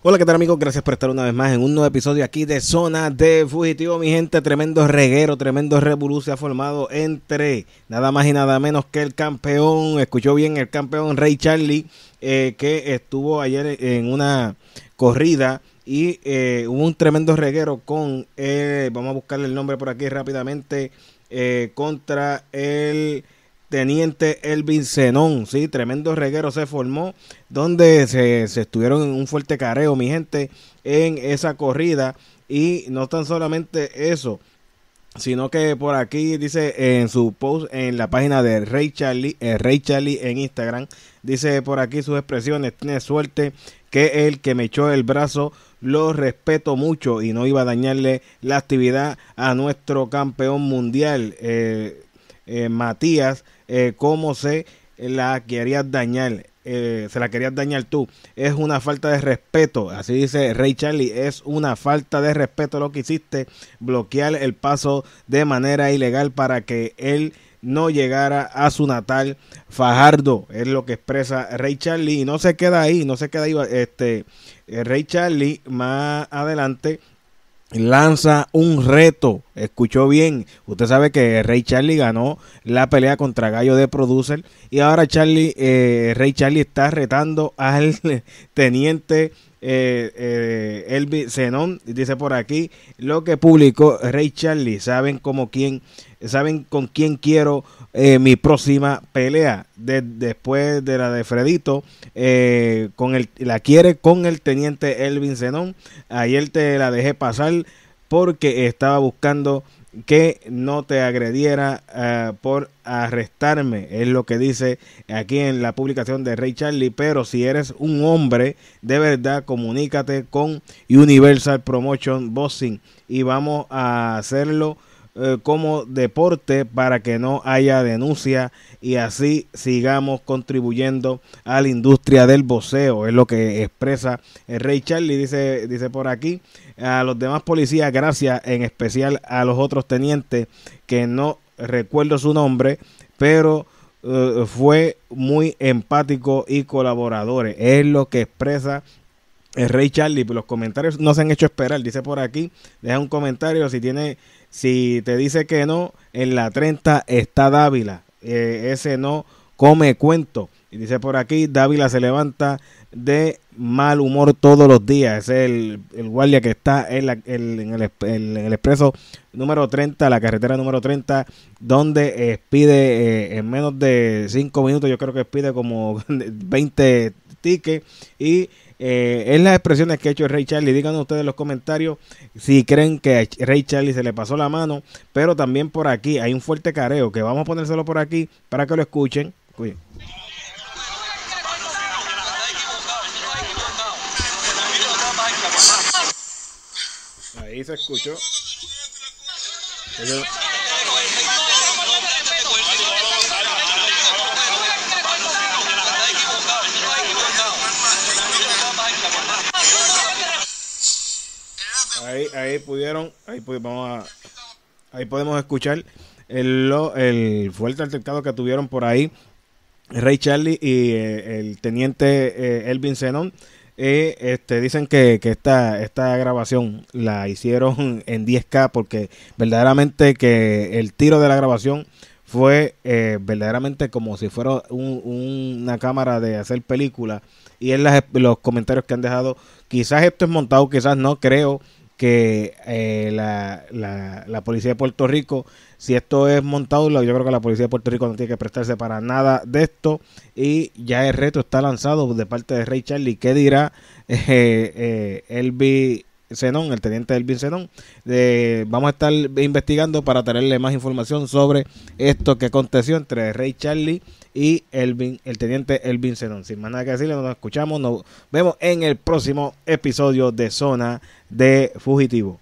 Hola, ¿qué tal amigos? Gracias por estar una vez más en un nuevo episodio aquí de Zona de Fugitivo. Mi gente, tremendo reguero, tremendo revolución se ha formado entre nada más y nada menos que el campeón, escuchó bien el campeón Rey Charlie, eh, que estuvo ayer en una corrida y eh, hubo un tremendo reguero con, eh, vamos a buscarle el nombre por aquí rápidamente, eh, contra el... Teniente Elvin Zenón, sí, tremendo reguero se formó, donde se, estuvieron en un fuerte careo, mi gente, en esa corrida. Y no tan solamente eso, sino que por aquí dice en su post en la página de Rey Charlie, eh, Charlie en Instagram, dice por aquí sus expresiones, tiene suerte que el que me echó el brazo lo respeto mucho y no iba a dañarle la actividad a nuestro campeón mundial. Eh, eh, Matías, como eh, cómo se la querías dañar. Eh, se la querías dañar tú. Es una falta de respeto. Así dice rey Charlie. Es una falta de respeto lo que hiciste. Bloquear el paso de manera ilegal para que él no llegara a su natal Fajardo. Es lo que expresa rey Charlie. no se queda ahí. No se queda ahí. Este, rey Charlie más adelante lanza un reto. Escuchó bien. Usted sabe que Rey Charlie ganó la pelea contra Gallo de Producer. Y ahora Charlie, eh, Rey Charlie está retando al teniente eh, eh, Elvis Zenón. Dice por aquí: Lo que publicó Rey Charlie, saben como quien saben con quién quiero eh, mi próxima pelea. después de la de Fredito, eh, con el, la quiere con el teniente Elvin Zenón. Ayer te la dejé pasar porque estaba buscando que no te agrediera eh, por arrestarme, es lo que dice aquí en la publicación de Ray Charlie, pero si eres un hombre de verdad, comunícate con Universal Promotion Boxing y vamos a hacerlo eh, como deporte para que no haya denuncia y así sigamos contribuyendo a la industria del boceo. Es lo que expresa el Rey Charlie, dice, dice por aquí. A los demás policías, gracias, en especial a los otros tenientes que no recuerdo su nombre, pero eh, fue muy empático y colaboradores. Es lo que expresa el Rey Charlie, los comentarios no se han hecho esperar. Dice por aquí, deja un comentario. Si tiene, si te dice que no, en la 30 está Dávila. Eh, ese no come cuento. Y dice por aquí, Dávila se levanta de mal humor todos los días. Ese es el, guardia que está en, la, el, expreso número 30, la carretera número 30, donde pide eh, en menos de 5 minutos, yo creo que pide como 20 y en eh, es las expresiones que ha hecho Ray Charlie. Díganos ustedes en los comentarios si creen que a Ray Charlie se le pasó la mano, pero también por aquí hay un fuerte careo que vamos a ponérselo por aquí para que lo escuchen. Ahí se escuchó. ahí pudieron, ahí pues vamos ahí podemos escuchar el, el fuerte altercado que tuvieron por ahí Ray Charlie y eh, el teniente eh, Elvin Zenon. Eh, este, dicen que, esta, esta grabación la hicieron en 10K porque verdaderamente que el tiro de la grabación fue eh, verdaderamente como si fuera una cámara de hacer película. Y en los comentarios que han dejado, quizás esto es montado, quizás no, creo que eh, la, la, policía de Puerto Rico, si esto es montado, yo creo que la policía de Puerto Rico no tiene que prestarse para nada de esto y ya el reto está lanzado de parte de Ray Charlie. ¿Qué dirá eh, eh el teniente Elvin Zenón. Eh, vamos a estar investigando para traerle más información sobre esto que aconteció entre Rey Charlie y Elvin, el teniente Elvin Zenón. Sin más nada que decirle, nos escuchamos, nos vemos en el próximo episodio de Zona de Fugitivo.